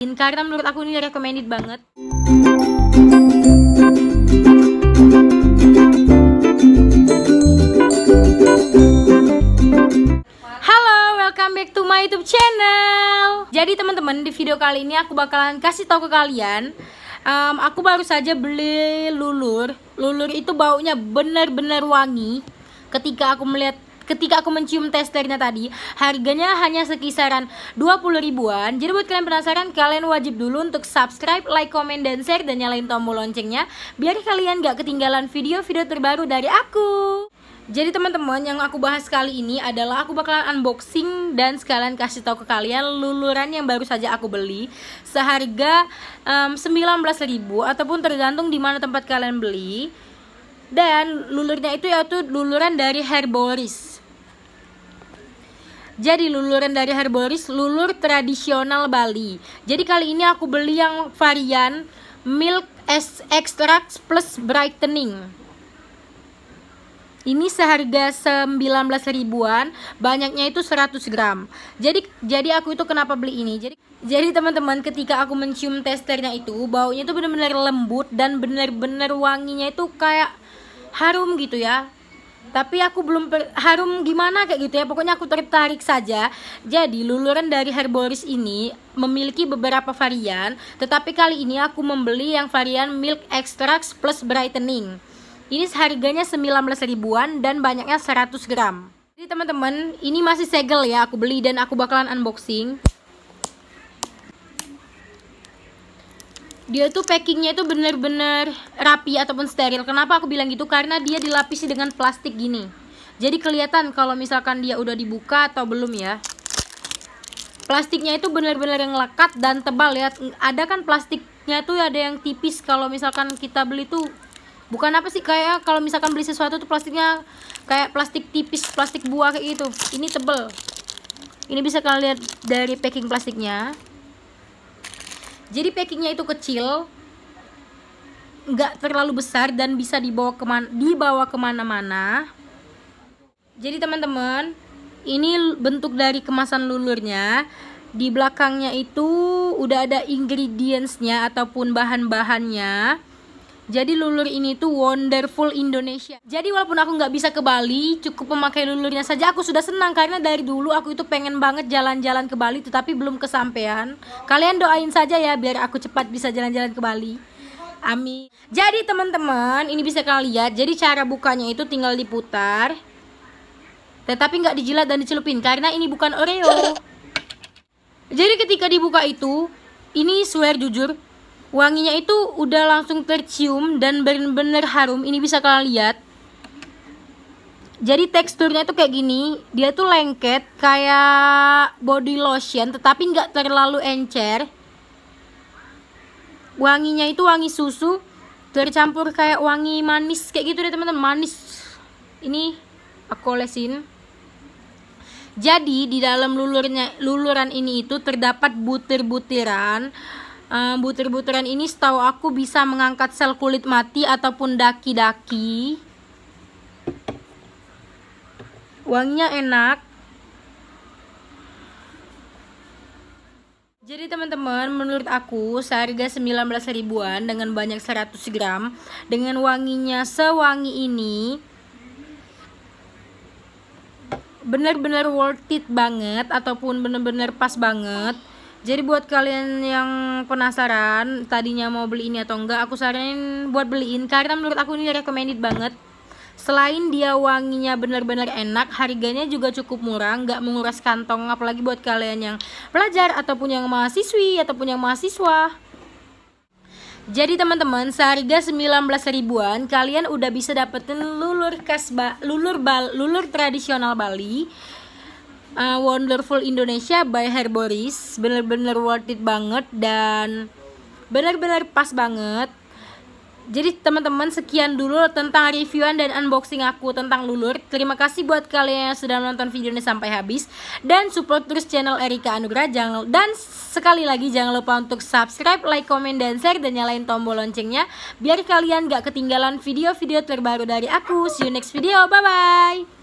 karena menurut aku ini recommended banget Halo, welcome back to my YouTube channel. Jadi teman-teman, di video kali ini aku bakalan kasih tahu ke kalian um, aku baru saja beli lulur. Lulur itu baunya benar-benar wangi. Ketika aku melihat ketika aku mencium testernya tadi harganya hanya sekisaran 20 ribuan jadi buat kalian penasaran kalian wajib dulu untuk subscribe like comment dan share dan nyalain tombol loncengnya biar kalian gak ketinggalan video-video terbaru dari aku jadi teman-teman yang aku bahas kali ini adalah aku bakalan unboxing dan sekalian kasih tahu ke kalian luluran yang baru saja aku beli seharga um, 19.000 ataupun tergantung di mana tempat kalian beli dan lulurnya itu yaitu luluran dari Herboris jadi luluran dari Herboris lulur tradisional Bali. Jadi kali ini aku beli yang varian milk es extract plus brightening. Ini seharga 19 ribuan, banyaknya itu 100 gram. Jadi jadi aku itu kenapa beli ini? Jadi jadi teman-teman ketika aku mencium testernya itu, baunya itu benar-benar lembut dan benar-benar wanginya itu kayak harum gitu ya tapi aku belum harum gimana kayak gitu ya pokoknya aku tertarik saja jadi luluran dari herboris ini memiliki beberapa varian tetapi kali ini aku membeli yang varian milk extracts plus brightening ini harganya 19 ribuan dan banyaknya 100 gram jadi teman-teman ini masih segel ya aku beli dan aku bakalan unboxing dia tuh packingnya itu bener-bener rapi ataupun steril kenapa aku bilang gitu karena dia dilapisi dengan plastik gini jadi kelihatan kalau misalkan dia udah dibuka atau belum ya plastiknya itu bener-bener yang lekat dan tebal ya ada kan plastiknya tuh ada yang tipis kalau misalkan kita beli tuh bukan apa sih kayak kalau misalkan beli sesuatu tuh plastiknya kayak plastik tipis plastik buah kayak gitu ini tebel ini bisa kalian lihat dari packing plastiknya jadi packingnya itu kecil nggak terlalu besar dan bisa dibawa kemana dibawa kemana-mana jadi teman-teman ini bentuk dari kemasan lulurnya di belakangnya itu udah ada ingredientsnya ataupun bahan-bahannya jadi lulur ini tuh wonderful Indonesia. Jadi walaupun aku nggak bisa ke Bali, cukup memakai lulurnya saja aku sudah senang karena dari dulu aku itu pengen banget jalan-jalan ke Bali tetapi belum kesampaian. Kalian doain saja ya biar aku cepat bisa jalan-jalan ke Bali. Amin. Jadi teman-teman, ini bisa kalian lihat. Jadi cara bukanya itu tinggal diputar. Tetapi nggak dijilat dan dicelupin karena ini bukan Oreo. Jadi ketika dibuka itu, ini swear jujur, Wanginya itu udah langsung tercium dan bener-bener harum. Ini bisa kalian lihat. Jadi teksturnya itu kayak gini, dia tuh lengket kayak body lotion tetapi nggak terlalu encer. Wanginya itu wangi susu tercampur kayak wangi manis kayak gitu deh teman-teman, manis. Ini aku olesin. Jadi di dalam lulurnya luluran ini itu terdapat butir-butiran um, butir-butiran ini setahu aku bisa mengangkat sel kulit mati ataupun daki-daki wanginya enak Jadi teman-teman, menurut aku seharga 19 ribuan dengan banyak 100 gram dengan wanginya sewangi ini benar-benar worth it banget ataupun benar-benar pas banget jadi buat kalian yang penasaran tadinya mau beli ini atau enggak, aku saranin buat beliin karena menurut aku ini recommended banget. Selain dia wanginya benar-benar enak, harganya juga cukup murah, nggak menguras kantong apalagi buat kalian yang pelajar ataupun yang mahasiswi ataupun yang mahasiswa. Jadi teman-teman, seharga 19 ribuan kalian udah bisa dapetin lulur kasba, lulur bal lulur tradisional Bali uh, Wonderful Indonesia by Herboris bener-bener worth it banget dan bener-bener pas banget jadi teman-teman sekian dulu tentang reviewan dan unboxing aku tentang Lulur. Terima kasih buat kalian yang sudah menonton video ini sampai habis dan support terus channel Erika Anugrah jangan dan sekali lagi jangan lupa untuk subscribe, like, komen dan share dan nyalain tombol loncengnya biar kalian gak ketinggalan video-video terbaru dari aku. See you next video. Bye bye.